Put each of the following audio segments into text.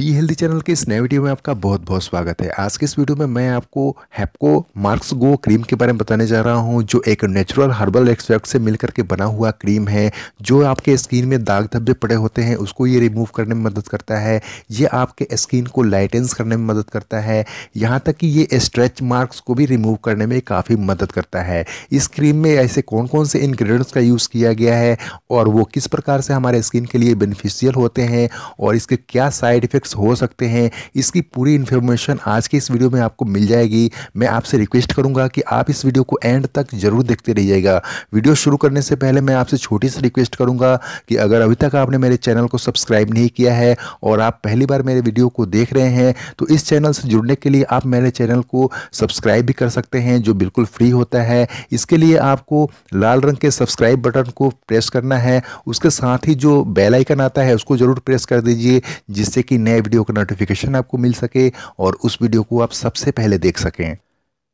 be healthy channel के इस नए वीडियो में आपका बहुत बहुत स्वागत है आज के इस वीडियो में मैं आपको हैप्को मार्क्स गो क्रीम के बारे में बताने जा रहा हूं जो एक नेचुरल हर्बल एक्सट्रैक्ट से मिलकर के बना हुआ क्रीम है जो आपके स्किन में दाग धब्बे पड़े होते हैं उसको ये रिमूव करने में मदद करता है ये आपके स्किन को लाइटेंस करने में मदद करता है यहाँ तक कि ये स्ट्रेच मार्क्स को भी रिमूव करने में काफ़ी मदद करता है इस क्रीम में ऐसे कौन कौन से इन्ग्रीडियंट्स का यूज़ किया गया है और वो किस प्रकार से हमारे स्किन के लिए बेनिफिशियल होते हैं और इसके क्या साइड इफ़ेक्ट्स इफेक्ट्स हो सकते हैं इसकी पूरी इन्फॉर्मेशन आज के इस वीडियो में आपको मिल जाएगी मैं आपसे रिक्वेस्ट करूंगा कि आप इस वीडियो को एंड तक जरूर देखते रहिएगा वीडियो शुरू करने से पहले मैं आपसे छोटी सी रिक्वेस्ट करूंगा कि अगर अभी तक आपने मेरे चैनल को सब्सक्राइब नहीं किया है और आप पहली बार मेरे वीडियो को देख रहे हैं तो इस चैनल से जुड़ने के लिए आप मेरे चैनल को सब्सक्राइब भी कर सकते हैं जो बिल्कुल फ्री होता है इसके लिए आपको लाल रंग के सब्सक्राइब बटन को प्रेस करना है उसके साथ ही जो बेल आइकन आता है उसको जरूर प्रेस कर दीजिए जिससे कि नए वीडियो का नोटिफिकेशन आपको मिल सके और उस वीडियो को आप सबसे पहले देख सकें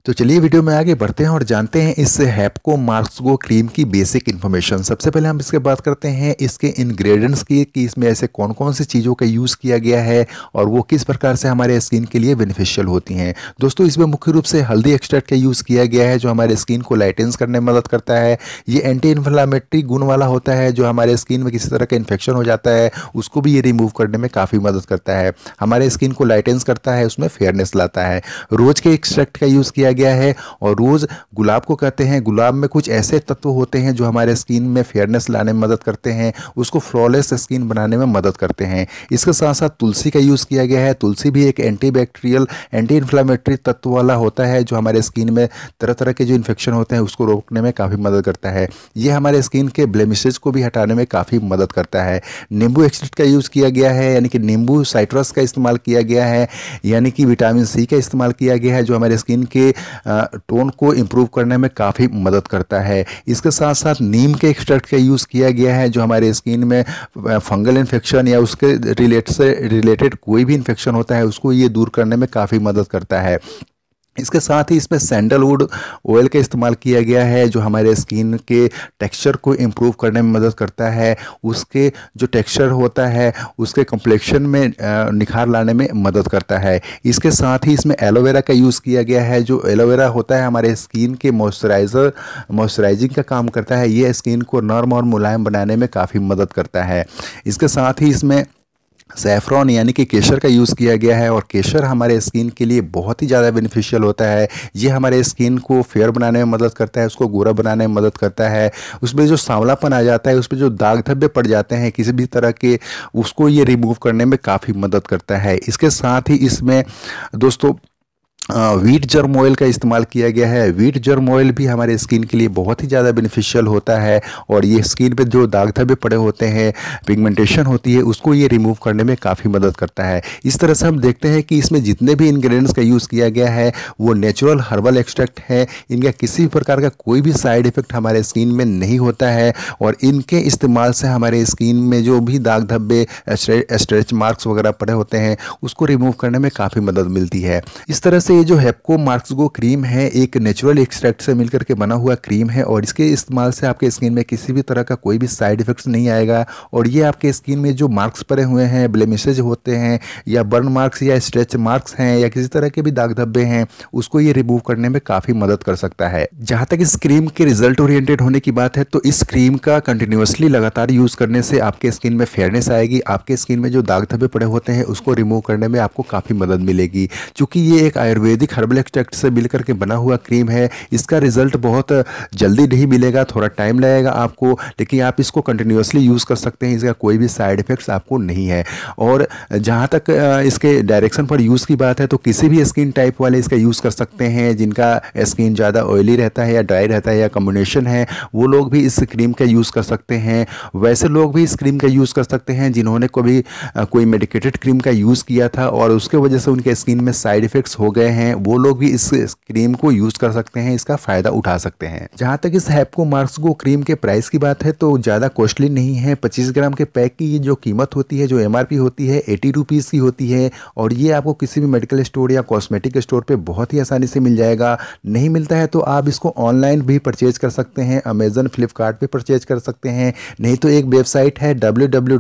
तो चलिए वीडियो में आगे बढ़ते हैं और जानते हैं इस हैप्को मार्क्सगो क्रीम की बेसिक इन्फॉर्मेशन सबसे पहले हम इसके बात करते हैं इसके इंग्रेडिएंट्स की कि इसमें ऐसे कौन कौन सी चीज़ों का यूज़ किया गया है और वो किस प्रकार से हमारे स्किन के लिए बेनिफिशियल होती हैं दोस्तों इसमें मुख्य रूप से हल्दी एक्सट्रैक्ट का यूज़ किया गया है जो हमारे स्किन को लाइटेंस करने में मदद करता है ये एंटी इन्फ्लामेटरी गुण वाला होता है जो हमारे स्किन में किसी तरह का इन्फेक्शन हो जाता है उसको भी ये रिमूव करने में काफ़ी मदद करता है हमारे स्किन को लाइटेंस करता है उसमें फेयरनेस लाता है रोज के एक्सट्रैक्ट का यूज़ किया गया है और रोज़ गुलाब को कहते हैं गुलाब में कुछ ऐसे तत्व होते हैं जो हमारे स्किन में फेयरनेस लाने में मदद करते हैं उसको फ्लॉलेस स्किन बनाने में मदद करते हैं इसके साथ साथ तुलसी का यूज़ किया गया है तुलसी भी एक एंटीबैक्टीरियल एंटी इन्फ्लामेटरी तत्व वाला होता है जो हमारे स्किन में तरह तरह के जो इन्फेक्शन होते हैं उसको रोकने में काफ़ी मदद करता है ये हमारे स्किन के ब्लेमिशेज को भी हटाने में काफ़ी मदद करता है नींबू एक्सट्रेट का यूज़ किया गया है यानी कि नींबू साइट्रस का इस्तेमाल किया गया है यानी कि विटामिन सी का इस्तेमाल किया गया है जो हमारे स्किन के टोन को इम्प्रूव करने में काफ़ी मदद करता है इसके साथ साथ नीम के एक्सट्रैक्ट का यूज़ किया गया है जो हमारे स्किन में फंगल इन्फेक्शन या उसके रिलेट से रिलेटेड कोई भी इन्फेक्शन होता है उसको ये दूर करने में काफ़ी मदद करता है इसके साथ ही इसमें सैंडलवुड ऑयल का इस्तेमाल किया गया है जो हमारे स्किन के टेक्सचर को इम्प्रूव करने में मदद करता है उसके जो टेक्सचर होता है उसके कम्प्लेक्शन में निखार लाने में मदद करता है इसके साथ ही इसमें एलोवेरा का यूज़ किया गया है जो एलोवेरा होता है हमारे स्किन के मॉइस्चराइज़र मॉइस्चराइजिंग का काम करता है ये स्किन को नर्म और मुलायम बनाने में काफ़ी मदद करता है इसके साथ ही इसमें सेफ्रॉन यानी कि केशर का यूज़ किया गया है और केशर हमारे स्किन के लिए बहुत ही ज़्यादा बेनिफिशियल होता है ये हमारे स्किन को फेयर बनाने में मदद करता है उसको गोरा बनाने में मदद करता है उसमें जो सांवलापन आ जाता है उसमें जो दाग धब्बे पड़ जाते हैं किसी भी तरह के उसको ये रिमूव करने में काफ़ी मदद करता है इसके साथ ही इसमें दोस्तों वीट जर्म ऑयल का इस्तेमाल किया गया है वीट जर्म ऑयल भी हमारे स्किन के लिए बहुत ही ज़्यादा बेनिफिशियल होता है और ये स्किन पे जो दाग धब्बे पड़े होते हैं पिगमेंटेशन होती है उसको ये रिमूव करने में काफ़ी मदद करता है इस तरह से हम देखते हैं कि इसमें जितने भी इंग्रेडिएंट्स का यूज़ किया गया है वो नेचुरल हर्बल एक्सट्रैक्ट है इनका किसी भी प्रकार का कोई भी साइड इफेक्ट हमारे स्किन में नहीं होता है और इनके इस्तेमाल से हमारे स्किन में जो भी दाग धब्बे स्ट्रेच मार्क्स वगैरह पड़े होते हैं उसको रिमूव करने में काफ़ी मदद मिलती है इस तरह से ये जो हेपको मार्क्सगो क्रीम है एक नेचुरल एक्सट्रैक्ट से मिलकर के बना हुआ क्रीम है और इसके इस्तेमाल से आपके स्किन में किसी भी तरह का कोई भी साइड इफेक्ट्स नहीं आएगा और ये आपके स्किन में जो मार्क्स पड़े हुए हैं ब्लेमिशेज होते हैं या बर्न मार्क्स या स्ट्रेच मार्क्स हैं या किसी तरह के भी दाग धब्बे हैं उसको ये रिमूव करने में काफ़ी मदद कर सकता है जहाँ तक इस क्रीम के रिजल्ट ओरिएंटेड होने की बात है तो इस क्रीम का कंटिन्यूसली लगातार यूज़ करने से आपके स्किन में फेयरनेस आएगी आपके स्किन में जो दाग धब्बे पड़े होते हैं उसको रिमूव करने में आपको काफ़ी मदद मिलेगी चूँकि ये एक आयुर्वेद वैदिक हर्बल एक्सट्रैक्ट से मिल करके बना हुआ क्रीम है इसका रिजल्ट बहुत जल्दी नहीं मिलेगा थोड़ा टाइम लगेगा आपको लेकिन आप इसको कंटिन्यूसली यूज़ कर सकते हैं इसका कोई भी साइड इफ़ेक्ट्स आपको नहीं है और जहाँ तक इसके डायरेक्शन पर यूज़ की बात है तो किसी भी स्किन टाइप वाले इसका यूज़ कर सकते हैं जिनका स्किन ज़्यादा ऑयली रहता है या ड्राई रहता है या कम्बिनेशन है वो लोग भी इस क्रीम का यूज़ कर सकते हैं वैसे लोग भी इस क्रीम का यूज़ कर सकते हैं जिन्होंने कभी कोई मेडिकेटेड क्रीम का यूज़ किया था और उसके वजह से उनके स्किन में साइड इफ़ेक्ट्स हो गए हैं वो लोग भी इस क्रीम को यूज़ कर सकते हैं इसका फ़ायदा उठा सकते हैं जहाँ तक इस हैप्को मार्क्सगो क्रीम के प्राइस की बात है तो ज़्यादा कॉस्टली नहीं है पच्चीस ग्राम के पैक की ये जो कीमत होती है जो एम होती है एटी रुपीज़ की होती है और ये आपको किसी भी मेडिकल स्टोर या कॉस्मेटिक स्टोर पर बहुत ही आसानी से मिल जाएगा नहीं मिलता है तो आप इसको ऑनलाइन भी परचेज कर सकते हैं अमेजन फ्लिपकार्ट परचेज कर सकते हैं नहीं तो एक वेबसाइट है डब्ल्यू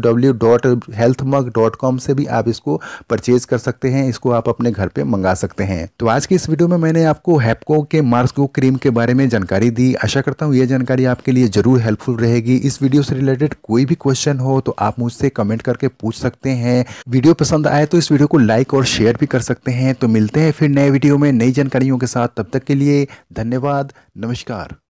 से भी आप इसको परचेज कर सकते हैं इसको आप अपने घर पे मंगा सकते हैं हैं तो आज की इस वीडियो में मैंने आपको हैप्को के गो क्रीम के बारे में जानकारी दी आशा करता हूँ ये जानकारी आपके लिए जरूर हेल्पफुल रहेगी इस वीडियो से रिलेटेड कोई भी क्वेश्चन हो तो आप मुझसे कमेंट करके पूछ सकते हैं वीडियो पसंद आए तो इस वीडियो को लाइक और शेयर भी कर सकते हैं तो मिलते हैं फिर नए वीडियो में नई जानकारियों के साथ तब तक के लिए धन्यवाद नमस्कार